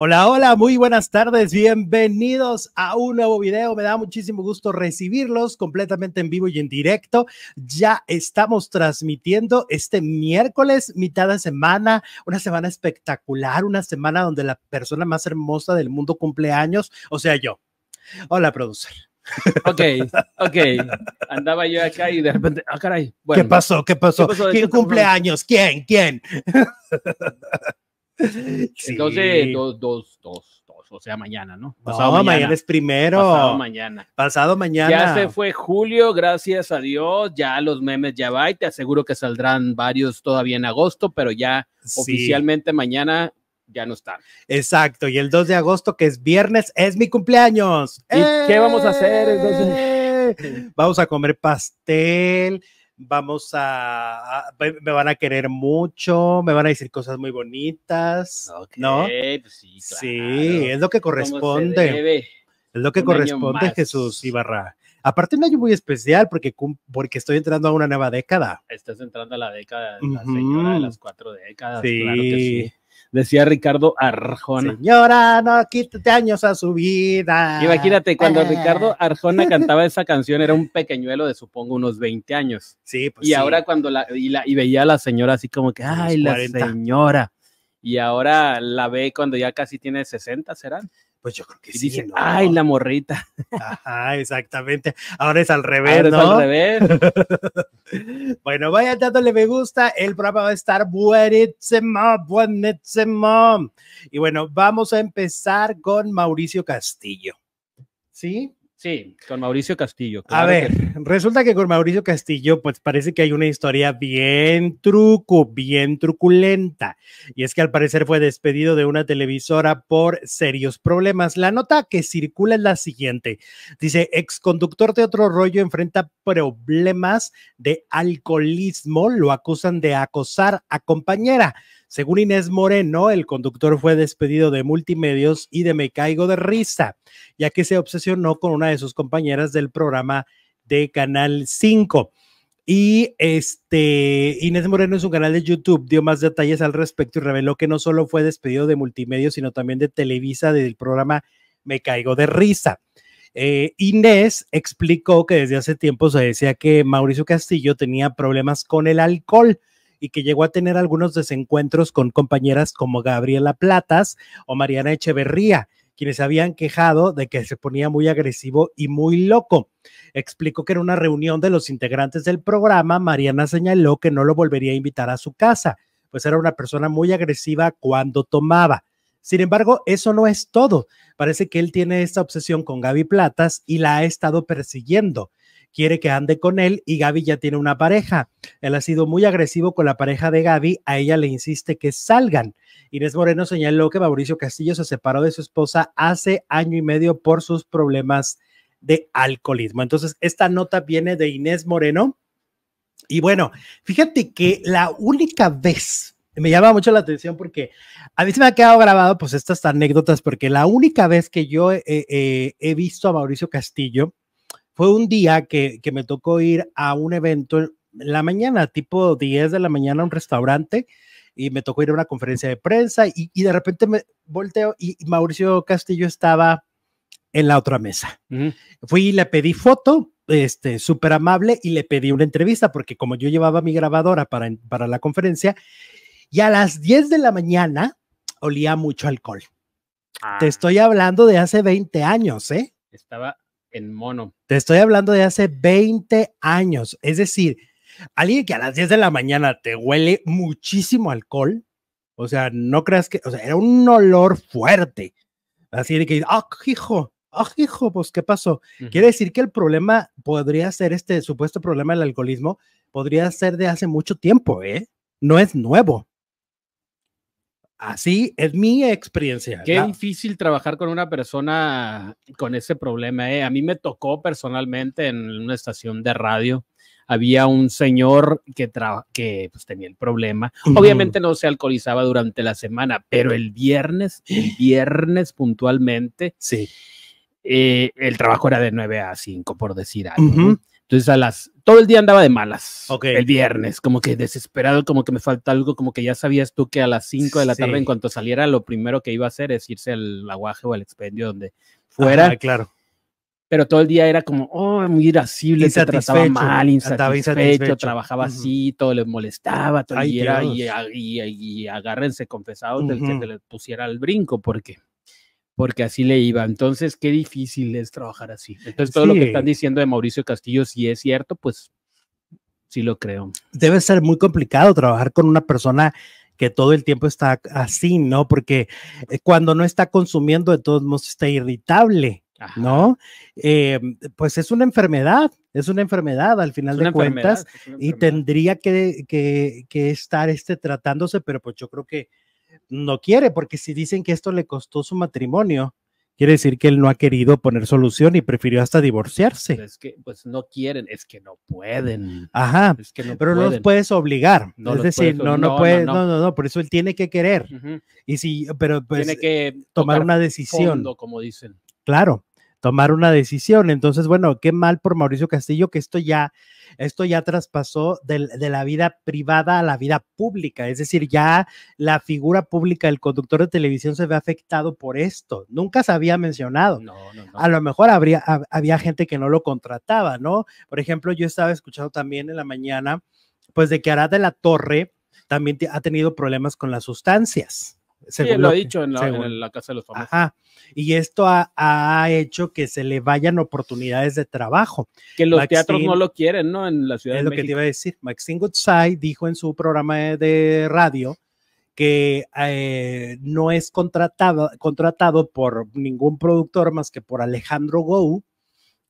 Hola, hola, muy buenas tardes, bienvenidos a un nuevo video. Me da muchísimo gusto recibirlos completamente en vivo y en directo. Ya estamos transmitiendo este miércoles, mitad de semana, una semana espectacular, una semana donde la persona más hermosa del mundo cumple años, o sea, yo. Hola, productor. Ok, ok. Andaba yo acá y de repente, ah, caray. Bueno, ¿Qué pasó? ¿Qué pasó ¿Quién cumple años? ¿Quién? ¿Quién? Entonces, dos, dos, dos, dos, o sea, mañana, ¿no? Pasado mañana. es primero. Pasado mañana. Pasado mañana. Ya se fue julio, gracias a Dios, ya los memes ya va y te aseguro que saldrán varios todavía en agosto, pero ya oficialmente mañana ya no está. Exacto, y el 2 de agosto, que es viernes, es mi cumpleaños. ¿Y qué vamos a hacer ¡Eh! Vamos a comer pastel, vamos a, me van a querer mucho, me van a decir cosas muy bonitas, ¿no? Pues sí, es lo que corresponde. Es lo que corresponde, Jesús Ibarra. Aparte, un año muy especial porque, porque estoy entrando a una nueva década. Estás entrando a la década, de la señora de las cuatro décadas. Claro que sí decía Ricardo Arjona. Señora, no quítate años a su vida. Imagínate, cuando eh. Ricardo Arjona cantaba esa canción, era un pequeñuelo de supongo unos 20 años. Sí, pues. Y ahora cuando la y, la, y veía a la señora así como que, ay, la señora. Y ahora la ve cuando ya casi tiene 60, ¿serán? Pues yo creo que sí. ay, la morrita. Ajá, exactamente. Ahora es al revés, ¿no? al revés. bueno, vaya dándole me gusta. El programa va a estar buenísimo, buenísimo. Y bueno, vamos a empezar con Mauricio Castillo. ¿Sí? Sí, con Mauricio Castillo. a ver, resulta que con Mauricio Castillo, pues parece que hay una historia bien truco, bien truculenta. Y es que al parecer fue despedido de una televisora por serios problemas. La nota que circula es la siguiente. Dice, ex conductor de otro rollo enfrenta problemas de alcoholismo. Lo acusan de acosar a compañera. Según Inés Moreno, el conductor fue despedido de multimedios y de Me Caigo de Risa, ya que se obsesionó con una de sus compañeras del programa de Canal 5. Y este Inés Moreno en su canal de YouTube dio más detalles al respecto y reveló que no solo fue despedido de multimedios, sino también de Televisa del programa Me Caigo de Risa. Eh, Inés explicó que desde hace tiempo se decía que Mauricio Castillo tenía problemas con el alcohol y que llegó a tener algunos desencuentros con compañeras como Gabriela Platas o Mariana Echeverría, quienes habían quejado de que se ponía muy agresivo y muy loco. Explicó que en una reunión de los integrantes del programa, Mariana señaló que no lo volvería a invitar a su casa, pues era una persona muy agresiva cuando tomaba. Sin embargo, eso no es todo. Parece que él tiene esta obsesión con Gaby Platas y la ha estado persiguiendo quiere que ande con él y Gaby ya tiene una pareja. Él ha sido muy agresivo con la pareja de Gaby, a ella le insiste que salgan. Inés Moreno señaló que Mauricio Castillo se separó de su esposa hace año y medio por sus problemas de alcoholismo. Entonces, esta nota viene de Inés Moreno. Y bueno, fíjate que la única vez, me llama mucho la atención porque a mí se me ha quedado grabado pues estas anécdotas, porque la única vez que yo he visto a Mauricio Castillo fue un día que, me tocó ir a un evento en la mañana, tipo 10 de la mañana, a un restaurante y me tocó ir a una conferencia de prensa y, de repente me volteo y, Mauricio Castillo estaba en la otra mesa. Fui y le pedí foto, este, súper amable, y le pedí una entrevista porque como yo llevaba mi grabadora para, para la conferencia, y a las 10 de la mañana olía mucho alcohol. Te ah. estoy hablando de hace 20 años, ¿eh? Estaba en mono. Te estoy hablando de hace 20 años, es decir, alguien que a las 10 de la mañana te huele muchísimo alcohol, o sea, no creas que, o sea, era un olor fuerte, así de que, ah, hijo, ah, hijo, pues, ¿qué pasó? Quiere decir que el problema podría ser este supuesto problema del alcoholismo, podría ser de hace mucho tiempo, ¿eh? No es nuevo. Así es mi experiencia. Qué difícil trabajar con una persona con ese problema. ¿eh? A mí me tocó personalmente en una estación de radio. Había un señor que, pues, tenía el problema. Obviamente no se alcoholizaba durante la semana, pero el viernes, el viernes puntualmente, sí. Eh, el trabajo era de 9 a 5, por decir algo. Entonces a las, todo el día andaba de malas. El viernes, como que desesperado, como que me falta algo, como que ya sabías tú que a las 5 de la tarde en cuanto saliera lo primero que iba a hacer es irse al aguaje o al expendio donde fuera. claro. Pero todo el día era como, oh, muy irascible, se trataba mal, insatisfecho, trabajaba así, todo le molestaba, todo y, y, agárrense confesados del que le pusiera al brinco, porque porque así le iba. Entonces, qué difícil es trabajar así. Entonces, todo lo que están diciendo de Mauricio Castillo, si es cierto, pues sí lo creo. Debe ser muy complicado trabajar con una persona que todo el tiempo está así, ¿no? Porque eh, cuando no está consumiendo, de todos modos está irritable, ¿no? Eh, pues es una enfermedad, es una enfermedad al final de cuentas y tendría que, que estar este tratándose, pero pues yo creo que no quiere, porque si dicen que esto le costó su matrimonio, quiere decir que él no ha querido poner solución y prefirió hasta divorciarse. Pues es que pues no quieren, es que no pueden. Ajá. pero no los puedes obligar. es decir, no, no, puede, no, no, no, por eso él tiene que querer. Y si, pero pues, tiene que tomar, una decisión. como dicen. Claro tomar una decisión. Entonces, bueno, qué mal por Mauricio Castillo que esto ya, esto ya traspasó de, la vida privada a la vida pública. Es decir, ya la figura pública, el conductor de televisión se ve afectado por esto. Nunca se había mencionado. No, no, no. A lo mejor habría, había gente que no lo contrataba, ¿no? Por ejemplo, yo estaba escuchando también en la mañana, pues de que Arad de la Torre también ha tenido problemas con las sustancias sí, lo, ha dicho en la, Casa de los Famosos. Ajá. Y esto ha, hecho que se le vayan oportunidades de trabajo. Que los teatros no lo quieren, ¿no? En la ciudad es lo que te iba a decir. Maxine Goodside dijo en su programa de radio que eh, no es contratado, contratado por ningún productor más que por Alejandro Gou,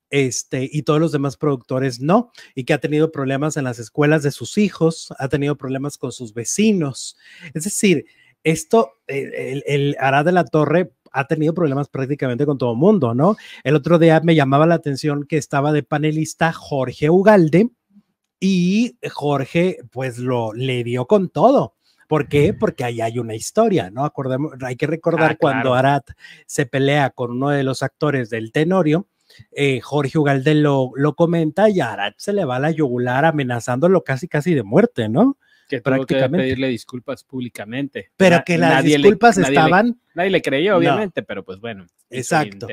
este, y todos los demás productores no, y que ha tenido problemas en las escuelas de sus hijos, ha tenido problemas con sus vecinos. Es decir, esto, el, Arad de la Torre ha tenido problemas prácticamente con todo el mundo, ¿no? El otro día me llamaba la atención que estaba de panelista Jorge Ugalde y Jorge pues lo le dio con todo. ¿Por qué? Mm. Porque ahí hay una historia, ¿no? Acordemos, hay que recordar ah, cuando Arad se pelea con uno de los actores del Tenorio, eh, Jorge Ugalde lo, lo comenta y Arad se le va la yugular amenazándolo casi casi de muerte, ¿no? que prácticamente. pedirle disculpas públicamente. Pero que las disculpas estaban. Nadie le, creyó, obviamente, pero pues bueno. Exacto.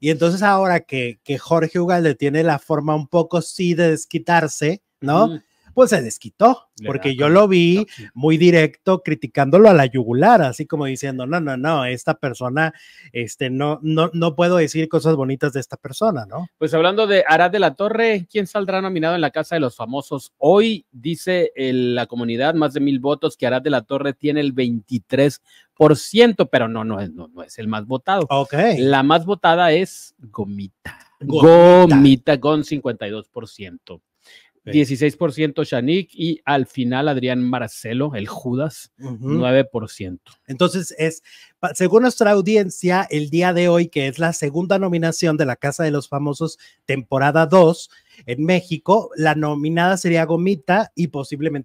Y entonces ahora que, que Jorge Ugalde tiene la forma un poco sí de desquitarse, ¿no? pues se desquitó, porque yo lo vi muy directo criticándolo a la yugular, así como diciendo, no, no, no, esta persona, este, no, no, no puedo decir cosas bonitas de esta persona, ¿no? Pues hablando de Arad de la Torre, ¿quién saldrá nominado en la Casa de los Famosos? Hoy dice la comunidad, más de mil votos, que Arad de la Torre tiene el 23 pero no, no es, no, es el más votado. Ok. La más votada es Gomita. Gomita, con 52 por 16% Shanik y al final Adrián Marcelo, el Judas, 9%. Entonces es, según nuestra audiencia, el día de hoy, que es la segunda nominación de la Casa de los Famosos, temporada 2 en México, la nominada sería Gomita y posiblemente